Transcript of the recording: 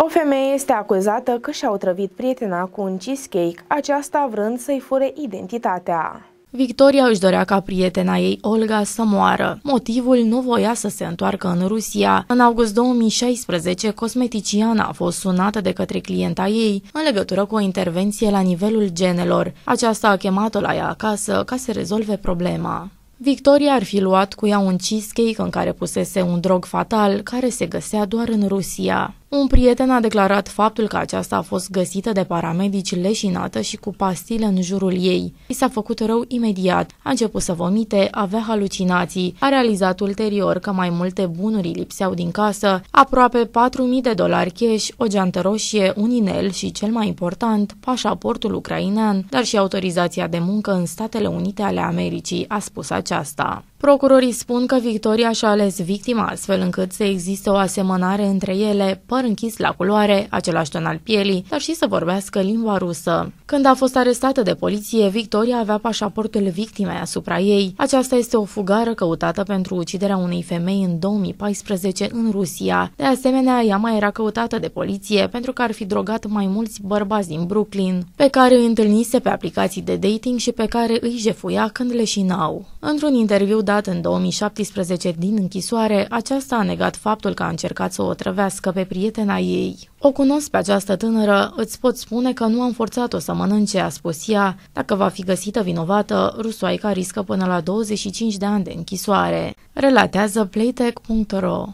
O femeie este acuzată că și-a otrăvit prietena cu un cheesecake, aceasta vrând să-i fure identitatea. Victoria își dorea ca prietena ei, Olga, să moară. Motivul nu voia să se întoarcă în Rusia. În august 2016, cosmeticiana a fost sunată de către clienta ei în legătură cu o intervenție la nivelul genelor. Aceasta a chemat-o la ea acasă ca să rezolve problema. Victoria ar fi luat cu ea un cheesecake în care pusese un drog fatal care se găsea doar în Rusia. Un prieten a declarat faptul că aceasta a fost găsită de paramedici leșinată și cu pastile în jurul ei. I s-a făcut rău imediat, a început să vomite, avea halucinații. A realizat ulterior că mai multe bunuri lipseau din casă, aproape 4.000 de dolari cash, o geantă roșie, un inel și, cel mai important, pașaportul ucrainean, dar și autorizația de muncă în Statele Unite ale Americii, a spus aceasta. Procurorii spun că Victoria și-a ales victima astfel încât să existe o asemănare între ele, păr închis la culoare, același ton al pielii, dar și să vorbească limba rusă. Când a fost arestată de poliție, Victoria avea pașaportul victimei asupra ei. Aceasta este o fugară căutată pentru uciderea unei femei în 2014 în Rusia. De asemenea, ea mai era căutată de poliție pentru că ar fi drogat mai mulți bărbați din Brooklyn, pe care îi întâlnise pe aplicații de dating și pe care îi jefuia când leșinau. Într-un interviu dat în 2017 din închisoare, aceasta a negat faptul că a încercat să o trăvească pe prietena ei. O cunosc pe această tânără, îți pot spune că nu am forțat-o să mănânce, a spus ea. Dacă va fi găsită vinovată, rusoaica riscă până la 25 de ani de închisoare. Relatează playtech.ro